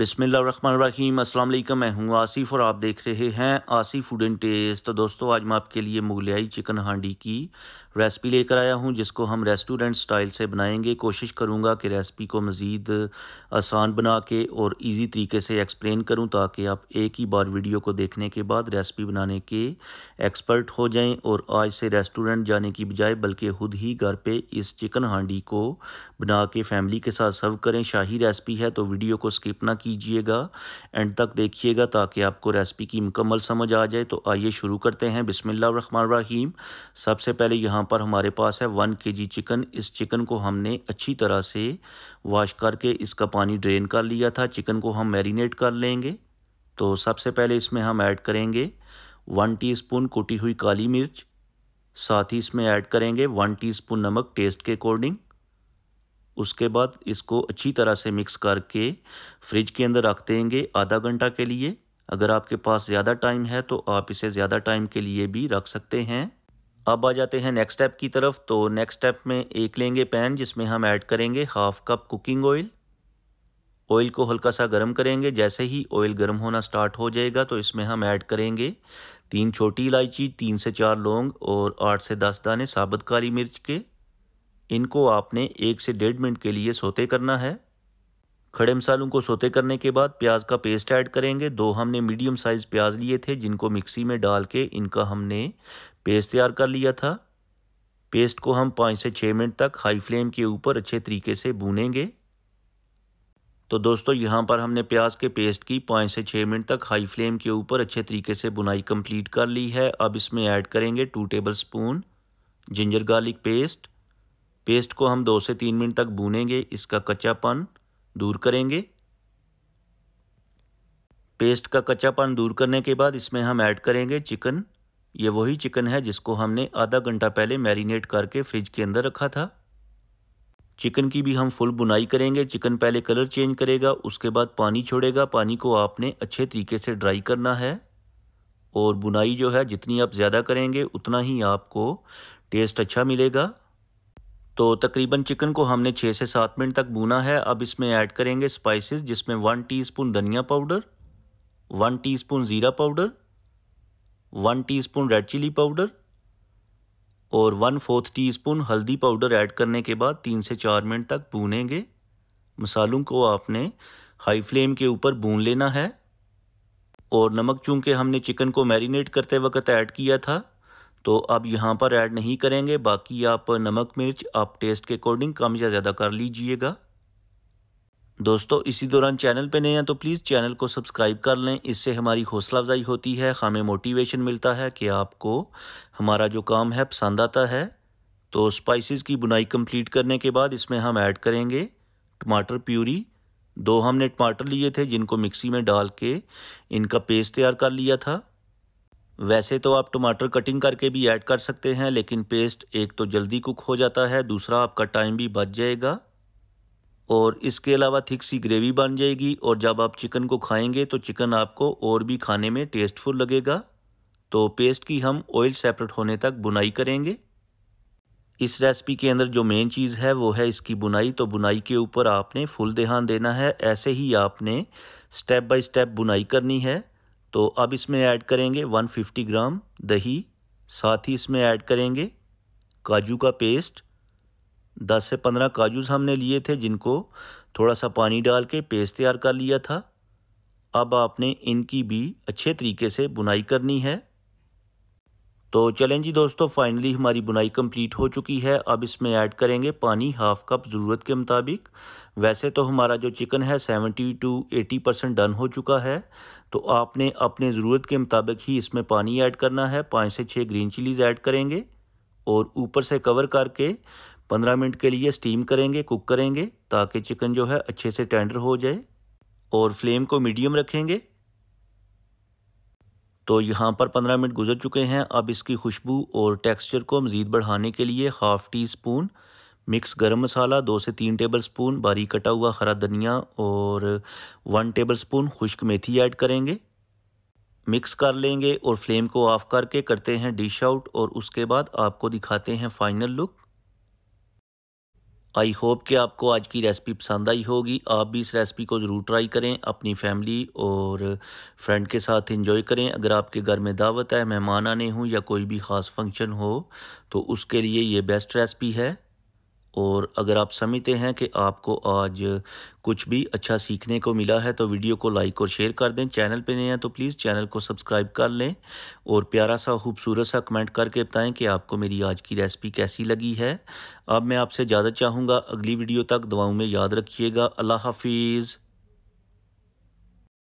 बिसमीम असल मैं हूँ आसिफ और आप देख रहे हैं आसिफ फूड एंड टेस्ट तो दोस्तों आज मैं आपके लिए मुगलियाई चिकन हांडी की रेसिपी लेकर आया हूँ जिसको हम रेस्टोरेंट स्टाइल से बनाएंगे कोशिश करूँगा कि रेसिपी को मज़ीद आसान बना के और इजी तरीके से एक्सप्लेन करूँ ताकि आप एक ही बार वीडियो को देखने के बाद रेसिपी बनाने के एक्सपर्ट हो जाएँ और आज से रेस्टोरेंट जाने की बजाय बल्कि खुद ही घर पर इस चिकन हांडी को बना के फैमिली के साथ सर्व करें शाही रेसिपी है तो वीडियो को स्किप ना की कीजिएगा एंड तक देखिएगा ताकि आपको रेसिपी की मुकम्मल समझ आ जाए तो आइए शुरू करते हैं रहीम सबसे पहले यहाँ पर हमारे पास है वन के जी चिकन इस चिकन को हमने अच्छी तरह से वॉश करके इसका पानी ड्रेन कर लिया था चिकन को हम मैरिनेट कर लेंगे तो सबसे पहले इसमें हम ऐड करेंगे वन स्पून कुटी हुई काली मिर्च साथ ही इसमें ऐड करेंगे वन टीस्पून नमक टेस्ट के अकॉर्डिंग उसके बाद इसको अच्छी तरह से मिक्स करके फ्रिज के अंदर रख देंगे आधा घंटा के लिए अगर आपके पास ज़्यादा टाइम है तो आप इसे ज़्यादा टाइम के लिए भी रख सकते हैं अब आ जाते हैं नेक्स्ट स्टेप की तरफ तो नेक्स्ट स्टेप में एक लेंगे पैन जिसमें हम ऐड करेंगे half cup cooking oil oil को हल्का सा गर्म करेंगे जैसे ही ऑयल गर्म होना स्टार्ट हो जाएगा तो इसमें हम ऐड करेंगे तीन छोटी इलायची तीन से चार लौंग और आठ से दस दाने साबुत काली मिर्च के इनको आपने एक से डेढ़ मिनट के लिए सोते करना है खड़े मसालों को सोते करने के बाद प्याज का पेस्ट ऐड करेंगे दो हमने मीडियम साइज़ प्याज लिए थे जिनको मिक्सी में डाल के इनका हमने पेस्ट तैयार कर लिया था पेस्ट को हम पाँच से छः मिनट तक हाई फ्लेम के ऊपर अच्छे तरीके से भूनेंगे तो दोस्तों यहाँ पर हमने प्याज के पेस्ट की पाँच से छः मिनट तक हाई फ्लेम के ऊपर अच्छे तरीके से बुनाई कंप्लीट कर ली है अब इसमें ऐड करेंगे two tablespoon ginger garlic paste paste को हम दो से तीन मिनट तक भूनेंगे इसका कच्चापन दूर करेंगे पेस्ट का कच्चापन दूर करने के बाद इसमें हम ऐड करेंगे चिकन ये वही चिकन है जिसको हमने आधा घंटा पहले मैरिनेट करके फ्रिज के अंदर रखा था चिकन की भी हम फुल बुनाई करेंगे चिकन पहले कलर चेंज करेगा उसके बाद पानी छोड़ेगा पानी को आपने अच्छे तरीके से ड्राई करना है और बुनाई जो है जितनी आप ज़्यादा करेंगे उतना ही आपको टेस्ट अच्छा मिलेगा तो तकरीबन चिकन को हमने छः से सात मिनट तक भूना है अब इसमें ऐड करेंगे स्पाइसेस जिसमें वन टीस्पून धनिया पाउडर वन टीस्पून ज़ीरा powder one teaspoon red chilli powder और वन फोर्थ टीस्पून हल्दी पाउडर ऐड करने के बाद तीन से चार मिनट तक भूनेंगे मसालों को आपने हाई फ्लेम के ऊपर भून लेना है और नमक चूँकि हमने चिकन को मैरिनेट करते वक्त ऐड किया था तो अब यहाँ पर ऐड नहीं करेंगे बाकी आप नमक मिर्च आप टेस्ट के अकॉर्डिंग कम या ज़्यादा कर लीजिएगा दोस्तों इसी दौरान चैनल पे नए हैं तो प्लीज़ चैनल को सब्सक्राइब कर लें इससे हमारी हौसला अफजाई होती है हमें मोटिवेशन मिलता है कि आपको हमारा जो काम है पसंद आता है तो स्पाइसेस की बुनाई कंप्लीट करने के बाद इसमें हम ऐड करेंगे टमाटर प्यूरी दो हमने टमाटर लिए थे जिनको मिक्सी में डाल के इनका पेस्ट तैयार कर लिया था वैसे तो आप टमाटर कटिंग करके भी ऐड कर सकते हैं लेकिन पेस्ट एक तो जल्दी कुक हो जाता है दूसरा आपका टाइम भी बच जाएगा और इसके अलावा थिक सी ग्रेवी बन जाएगी और जब आप चिकन को खाएंगे तो चिकन आपको और भी खाने में टेस्टफुल लगेगा तो पेस्ट की हम ऑयल सेपरेट होने तक बुनाई करेंगे इस रेसिपी के अंदर जो मेन चीज़ है वो है इसकी बुनाई तो बुनाई के ऊपर आपने फुल ध्यान देना है ऐसे ही आपने स्टेप बाय स्टेप बुनाई करनी है तो अब इसमें ऐड करेंगे 150 ग्राम दही साथ ही इसमें ऐड करेंगे काजू का पेस्ट 10 से 15 काजूस हमने लिए थे जिनको थोड़ा सा पानी डाल के पेस्ट तैयार कर लिया था अब आपने इनकी भी अच्छे तरीके से बुनाई करनी है तो चलें जी दोस्तों फाइनली हमारी बुनाई कंप्लीट हो चुकी है अब इसमें ऐड करेंगे पानी हाफ कप ज़रूरत के मुताबिक वैसे तो हमारा जो चिकन है 70 टू 80 परसेंट डन हो चुका है तो आपने अपने ज़रूरत के मुताबिक ही इसमें पानी ऐड करना है पाँच से छः ग्रीन चिलीज़ ऐड करेंगे और ऊपर से कवर करके पंद्रह मिनट के लिए स्टीम करेंगे कुक करेंगे ताकि चिकन जो है अच्छे से टेंडर हो जाए और फ्लेम को मीडियम रखेंगे तो यहाँ पर पंद्रह मिनट गुजर चुके हैं अब इसकी खुशबू और टेक्सचर को मज़ीद बढ़ाने के लिए हाफ़ टी स्पून मिक्स गरम मसाला दो से तीन टेबल स्पून बारीक कटा हुआ हरा धनिया और वन टेबल स्पून खुश्क मेथी ऐड करेंगे मिक्स कर लेंगे और फ्लेम को ऑफ़ करके करते हैं डिश आउट और उसके बाद आपको दिखाते हैं फाइनल लुक आई होप कि आपको आज की रेसिपी पसंद आई होगी आप भी इस रेसिपी को ज़रूर ट्राई करें अपनी फैमिली और फ्रेंड के साथ एंजॉय करें अगर आपके घर में दावत है मेहमान आने हों या कोई भी ख़ास फंक्शन हो तो उसके लिए ये बेस्ट रेसिपी है और अगर आप समझते हैं कि आपको आज कुछ भी अच्छा सीखने को मिला है तो वीडियो को लाइक और शेयर कर दें चैनल पे नए हैं तो प्लीज़ चैनल को सब्सक्राइब कर लें और प्यारा सा खूबसूरत सा कमेंट करके बताएं कि आपको मेरी आज की रेसिपी कैसी लगी है अब मैं आपसे ज़्यादा चाहूँगा अगली वीडियो तक दुआओं में याद रखिएगा अल्लाह हाफिज़